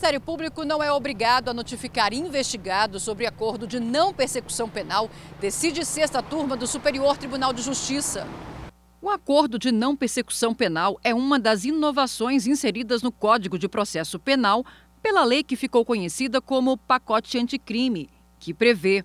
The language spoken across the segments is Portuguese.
Ministério Público não é obrigado a notificar investigados sobre acordo de não persecução penal, decide sexta turma do Superior Tribunal de Justiça. O acordo de não persecução penal é uma das inovações inseridas no Código de Processo Penal pela lei que ficou conhecida como pacote anticrime, que prevê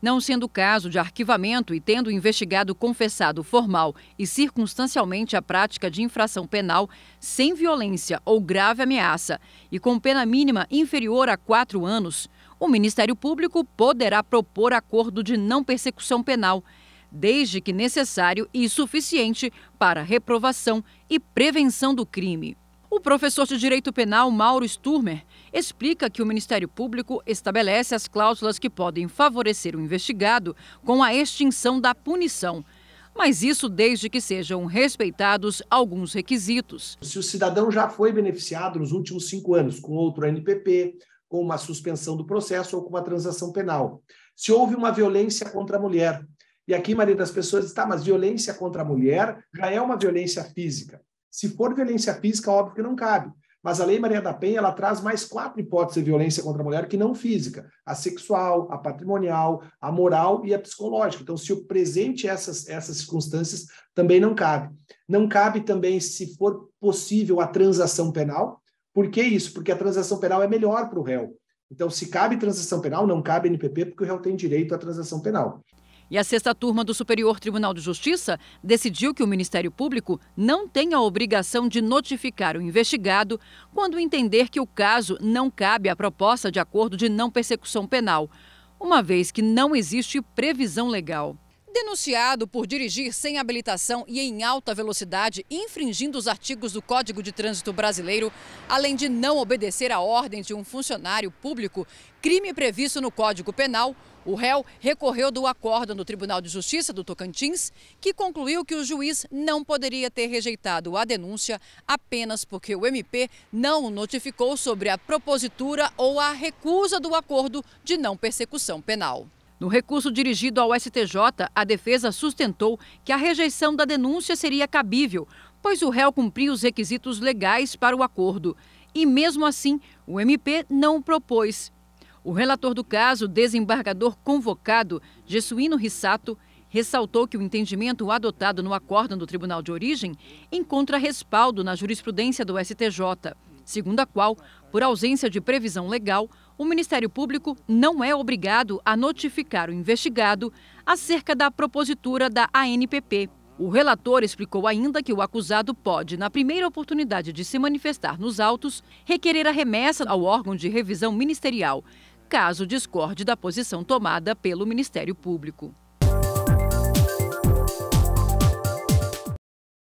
não sendo caso de arquivamento e tendo o investigado confessado formal e circunstancialmente a prática de infração penal sem violência ou grave ameaça e com pena mínima inferior a quatro anos, o Ministério Público poderá propor acordo de não persecução penal, desde que necessário e suficiente para reprovação e prevenção do crime. O professor de Direito Penal Mauro Sturmer explica que o Ministério Público estabelece as cláusulas que podem favorecer o investigado com a extinção da punição, mas isso desde que sejam respeitados alguns requisitos. Se o cidadão já foi beneficiado nos últimos cinco anos com outro NPP, com uma suspensão do processo ou com uma transação penal, se houve uma violência contra a mulher, e aqui, Maria das Pessoas, está, mas violência contra a mulher já é uma violência física. Se for violência física, óbvio que não cabe. Mas a Lei Maria da Penha ela traz mais quatro hipóteses de violência contra a mulher que não física: a sexual, a patrimonial, a moral e a psicológica. Então, se o presente essas, essas circunstâncias, também não cabe. Não cabe também, se for possível, a transação penal. Por que isso? Porque a transação penal é melhor para o réu. Então, se cabe transação penal, não cabe NPP, porque o réu tem direito à transação penal. E a sexta turma do Superior Tribunal de Justiça decidiu que o Ministério Público não tem a obrigação de notificar o investigado quando entender que o caso não cabe à proposta de acordo de não persecução penal, uma vez que não existe previsão legal. Denunciado por dirigir sem habilitação e em alta velocidade, infringindo os artigos do Código de Trânsito Brasileiro, além de não obedecer à ordem de um funcionário público, crime previsto no Código Penal, o réu recorreu do acordo no Tribunal de Justiça do Tocantins, que concluiu que o juiz não poderia ter rejeitado a denúncia apenas porque o MP não o notificou sobre a propositura ou a recusa do acordo de não persecução penal. No recurso dirigido ao STJ, a defesa sustentou que a rejeição da denúncia seria cabível, pois o réu cumpria os requisitos legais para o acordo. E mesmo assim, o MP não o propôs. O relator do caso, desembargador convocado, Jesuíno Rissato, ressaltou que o entendimento adotado no acórdão do Tribunal de Origem encontra respaldo na jurisprudência do STJ segundo a qual, por ausência de previsão legal, o Ministério Público não é obrigado a notificar o investigado acerca da propositura da ANPP. O relator explicou ainda que o acusado pode, na primeira oportunidade de se manifestar nos autos, requerer a remessa ao órgão de revisão ministerial, caso discorde da posição tomada pelo Ministério Público.